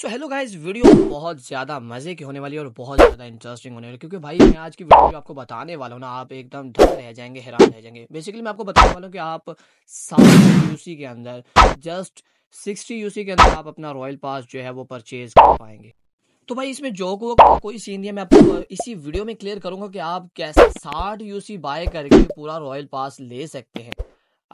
so hello guys video बहुत ज़्यादा मज़े की होने वाली है और बहुत ज़्यादा इंटरेस्टिंग होने वाली क्योंकि भाई मैं आज की वीडियो आपको बताने वाला हूँ ना आप एकदम डर रह जाएंगे हैरान रह जाएंगे बेसिकली मैं आपको बताने वाला हूँ कि आप साठ यूसी के अंदर जस्ट सिक्सटी यूसी के अंदर आप अपना रॉयल पास जो है वो परचेज कर पाएंगे तो भाई इसमें जो को कोई सीन नहीं है मैं आपको इसी वीडियो में क्लियर करूंगा कि आप कैसे साठ यूसी बाय करके पूरा रॉयल पास ले सकते हैं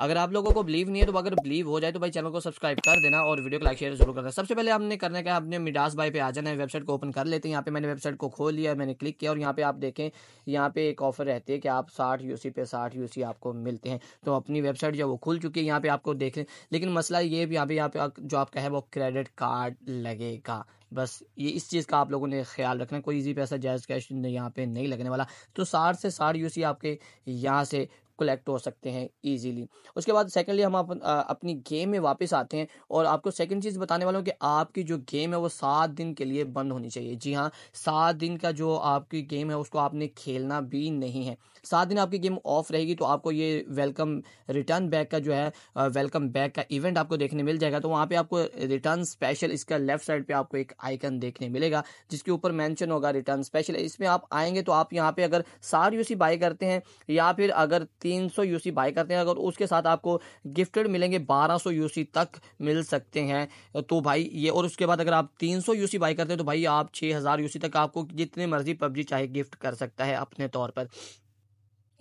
अगर आप लोगों को बिलीव नहीं है तो अगर बिलीव हो जाए तो भाई चैनल को सब्सक्राइब कर देना और वीडियो को लाइक शेयर जरूर करना सबसे पहले हमने करने का अपने मिडास भाई पे आ जाना है वेबसाइट को ओपन कर लेते हैं यहाँ पे मैंने वेबसाइट को खोल लिया मैंने क्लिक किया और यहाँ पे आप देखें यहाँ पे एक ऑफर रहती है कि आप साठ यू पे साठ यू आपको मिलते हैं तो अपनी वेबसाइट जो वो खुल चुकी है यहाँ पे आपको देख लें लेकिन मसला ये भी यहाँ पे यहाँ पे जो आपका है वो क्रेडिट कार्ड लगेगा बस ये इस चीज़ का आप लोगों ने ख्याल रखना कोई इजी पैसा जायज़ कैश यहाँ पे नहीं लगने वाला तो साठ से साठ यूसी आपके यहाँ से कलेक्ट हो सकते हैं ईजीली उसके बाद सेकेंडली हम अपन अपनी गेम में वापस आते हैं और आपको सेकेंड चीज़ बताने वाला हूँ कि आपकी जो गेम है वो सात दिन के लिए बंद होनी चाहिए जी हाँ सात दिन का जो आपकी गेम है उसको आपने खेलना भी नहीं है सात दिन आपकी गेम ऑफ रहेगी तो आपको ये वेलकम रिटर्न बैक का जो है वेलकम बैक का इवेंट आपको देखने मिल जाएगा तो वहाँ पर आपको रिटर्न स्पेशल इसका लेफ्ट साइड पर आपको एक आइकन देखने मिलेगा जिसके ऊपर मैंशन होगा रिटर्न स्पेशल इसमें आप आएंगे तो आप यहाँ पर अगर सार यूसी बाई करते हैं या फिर अगर तीन तीन सौ यूसी बाई करते हैं अगर उसके साथ आपको गिफ्टेड मिलेंगे बारह सौ यूसी तक मिल सकते हैं तो भाई ये और उसके बाद अगर आप तीन सौ यूसी बाई करते हैं तो भाई आप छः हज़ार यूसी तक आपको जितने मर्जी पबजी चाहे गिफ्ट कर सकता है अपने तौर पर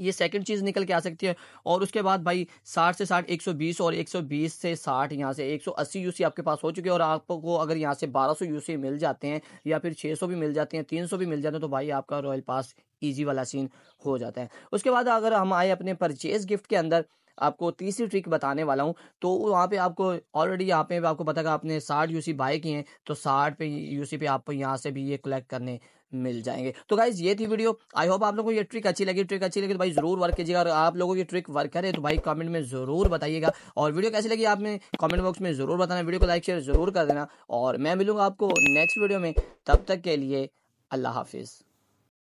ये सेकंड चीज़ निकल के आ सकती है और उसके बाद भाई 60 से 60 120 और 120 से 60 यहाँ से 180 यूसी आपके पास हो चुके हैं और आपको अगर यहाँ से 1200 यूसी मिल जाते हैं या फिर 600 भी मिल जाते हैं 300 भी मिल जाते हैं तो भाई आपका रॉयल पास ईजी वाला सीन हो जाता है उसके बाद अगर हम आए अपने परचेज गिफ्ट के अंदर आपको तीसरी ट्रिक बताने वाला हूँ तो वहाँ पे आपको ऑलरेडी यहाँ पे आपको पता है आपने साठ यूसी बाय किए हैं तो साठ पे यूसी पे आपको यहाँ से भी ये कलेक्ट करने मिल जाएंगे तो गाइज ये थी वीडियो आई होप आप लोगों को ये ट्रिक अच्छी लगी ट्रिक अच्छी लगी तो भाई जरूर वर्क कीजिएगा और आप लोगों की ट्रिक वर्क करे तो भाई कमेंट में जरूर बताइएगा और वीडियो कैसी लगी आपने कमेंट बॉक्स में जरूर बताना वीडियो को लाइक शेयर जरूर कर देना और मैं मिलूंगा आपको नेक्स्ट वीडियो में तब तक के लिए अल्लाह हाफिज़